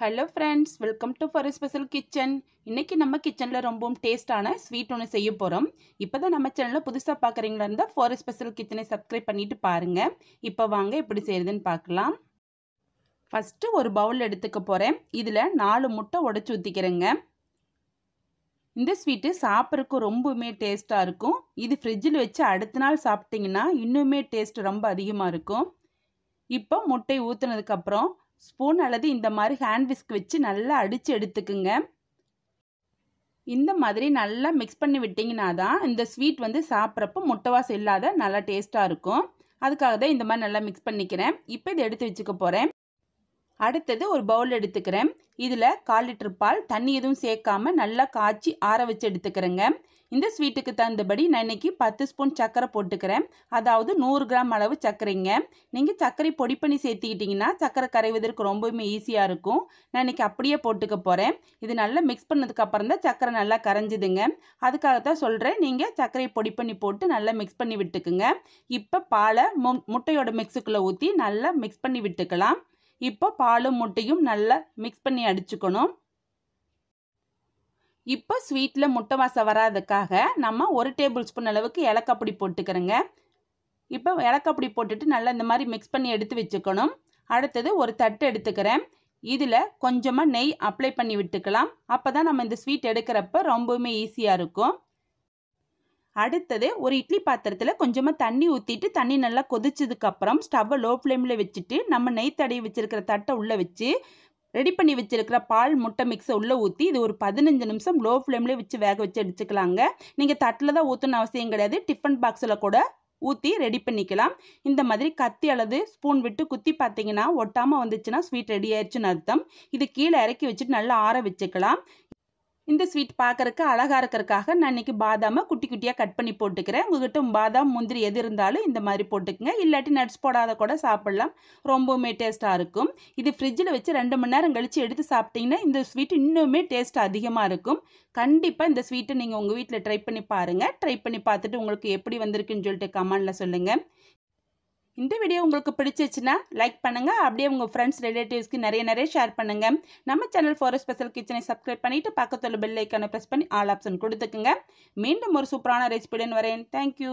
hello friends welcome to four special kitchen இன்றைக்கி நம்ம கிச்சனில் ரொம்பவும் டேஸ்ட்டான ஸ்வீட் ஒன்று செய்ய போகிறோம் இப்போ தான் நம்ம சேனலில் புதுசாக பார்க்குறீங்களா இருந்தால் ஃபார் ஸ்பெஷல் கிச்சனை சப்ஸ்கிரைப் பண்ணிவிட்டு பாருங்கள் இப்போ வாங்க எப்படி செய்கிறதுன்னு பார்க்கலாம் ஃபஸ்ட்டு ஒரு பவுல் எடுத்துக்க போகிறேன் இதில் நாலு முட்டை உடச்சி ஊற்றிக்கிறேங்க இந்த ஸ்வீட்டு சாப்பிட்றதுக்கு ரொம்பவுமே டேஸ்ட்டாக இருக்கும் இது ஃப்ரிட்ஜில் வச்சு அடுத்த நாள் சாப்பிட்டிங்கன்னா இன்னுமே டேஸ்ட் ரொம்ப அதிகமாக இருக்கும் இப்போ முட்டை ஊற்றுனதுக்கப்புறம் ஸ்பூன் அல்லது இந்த மாதிரி ஹேண்ட் விஸ்க் வச்சு நல்லா அடித்து எடுத்துக்குங்க இந்த மாதிரி நல்லா மிக்ஸ் பண்ணி விட்டிங்கன்னா தான் இந்த ஸ்வீட் வந்து சாப்பிட்றப்ப முட்டைவாஸ் இல்லாத நல்லா டேஸ்ட்டாக இருக்கும் அதுக்காக தான் இந்த மாதிரி நல்லா மிக்ஸ் பண்ணிக்கிறேன் இப்போ இதை எடுத்து வச்சுக்க போகிறேன் அடுத்தது ஒரு பவுல் எடுத்துக்கிறேன் இதில் கால் லிட்டர் பால் தண்ணி எதுவும் சேர்க்காம நல்லா காய்ச்சி ஆற வச்சு எடுத்துக்கிறேங்க இந்த ஸ்வீட்டுக்கு தகுந்தபடி நான் இன்னைக்கு பத்து ஸ்பூன் சர்க்கரை போட்டுக்கிறேன் அதாவது நூறு கிராம் அளவு சர்க்கரைங்க நீங்கள் சர்க்கரை பொடி பண்ணி சேர்த்துக்கிட்டிங்கன்னா சர்க்கரை கரைவதற்கு ரொம்பவுமே ஈஸியாக இருக்கும் நான் இன்றைக்கி அப்படியே போட்டுக்க போகிறேன் இது நல்லா மிக்ஸ் பண்ணதுக்கப்புறம் தான் சர்க்கரை நல்லா கரைஞ்சிதுங்க அதுக்காக தான் சொல்கிறேன் நீங்கள் சர்க்கரை பொடி பண்ணி போட்டு நல்லா மிக்ஸ் பண்ணி விட்டுக்குங்க இப்போ பாலை முட்டையோட மிக்ஸுக்குள்ளே ஊற்றி நல்லா மிக்ஸ் பண்ணி விட்டுக்கலாம் இப்போ பாலும் முட்டையும் நல்லா மிக்ஸ் பண்ணி அடிச்சுக்கணும் இப்போ ஸ்வீட்டில் முட்டை வாசம் வராதுக்காக நம்ம ஒரு டேபிள் ஸ்பூன் அளவுக்கு இலக்கப்பிடி போட்டுக்கிறோங்க இப்போ இலக்கப்பிடி போட்டுட்டு நல்லா இந்த மாதிரி மிக்ஸ் பண்ணி எடுத்து வச்சுக்கணும் அடுத்தது ஒரு தட்டு எடுத்துக்கிறேன் இதில் கொஞ்சமாக நெய் அப்ளை பண்ணி விட்டுக்கலாம் அப்போ தான் நம்ம இந்த ஸ்வீட் எடுக்கிறப்ப ரொம்பவுமே ஈஸியாக இருக்கும் அடுத்தது ஒரு இட்லி பாத்திரத்தில் கொஞ்சமாக தண்ணி ஊற்றிட்டு தண்ணி நல்லா கொதிச்சதுக்கப்புறம் ஸ்டவ்வை லோ ஃப்ளேமில் வச்சுட்டு நம்ம நெய் தடவி வச்சுருக்கிற தட்டை உள்ளே வச்சு ரெடி பண்ணி வச்சுருக்கிற பால் முட்டை மிக்ஸை உள்ளே ஊற்றி இது ஒரு பதினஞ்சு நிமிஷம் லோ ஃப்ளேம்லேயே வச்சு வேக வச்சு அடிச்சுக்கலாங்க நீங்கள் தட்டில் தான் ஊற்றணும் அவசியம் கிடையாது டிஃபன் பாக்ஸில் கூட ஊற்றி ரெடி பண்ணிக்கலாம் இந்த மாதிரி கத்தி அல்லது ஸ்பூன் விட்டு குத்தி பார்த்தீங்கன்னா ஒட்டாமல் வந்துச்சுன்னா ஸ்வீட் ரெடி ஆயிடுச்சுன்னு அர்த்தம் இது கீழே இறக்கி வச்சுட்டு நல்லா ஆற வச்சுக்கலாம் இந்த ஸ்வீட் பார்க்கறக்கு அழகாக இருக்கிறதுக்காக நான் இன்றைக்கி பாதாமை குட்டி குட்டியாக கட் பண்ணி போட்டுக்கிறேன் உங்ககிட்ட பாதாம் முந்திரி எது இருந்தாலும் இந்த மாதிரி போட்டுக்குங்க இல்லாட்டி நட்ஸ் போடாத கூட சாப்பிட்லாம் ரொம்பவுமே டேஸ்ட்டாக இருக்கும் இது ஃப்ரிட்ஜில் வச்சு ரெண்டு மணி நேரம் கழித்து எடுத்து சாப்பிட்டிங்கன்னா இந்த ஸ்வீட் இன்னுமே டேஸ்ட் அதிகமாக இருக்கும் கண்டிப்பாக இந்த ஸ்வீட்டை நீங்கள் உங்கள் வீட்டில் ட்ரை பண்ணி பாருங்கள் ட்ரை பண்ணி பார்த்துட்டு உங்களுக்கு எப்படி வந்திருக்குன்னு சொல்லிட்டு கமெண்டில் சொல்லுங்கள் இந்த வீடியோ உங்களுக்கு பிடிச்சிச்சுன்னா லைக் பண்ணுங்கள் அப்படியே உங்கள் ஃப்ரெண்ட்ஸ் ரிலேட்டிவ்ஸ்க்கு நிறைய நிறைய ஷேர் பண்ணுங்கள் நம்ம சேனல் ஃபார் ஸ்பெஷல் கிச்சனை சப்ஸ்கிரைப் பண்ணிவிட்டு பக்கத்தில் பெல் ஐக்கானை ப்ரெஸ் பண்ணி ஆல் ஆப்ஷன் கொடுத்துக்குங்க மீண்டும் ஒரு சூப்பரான ரெசிபிடன் வரேன் தேங்க்யூ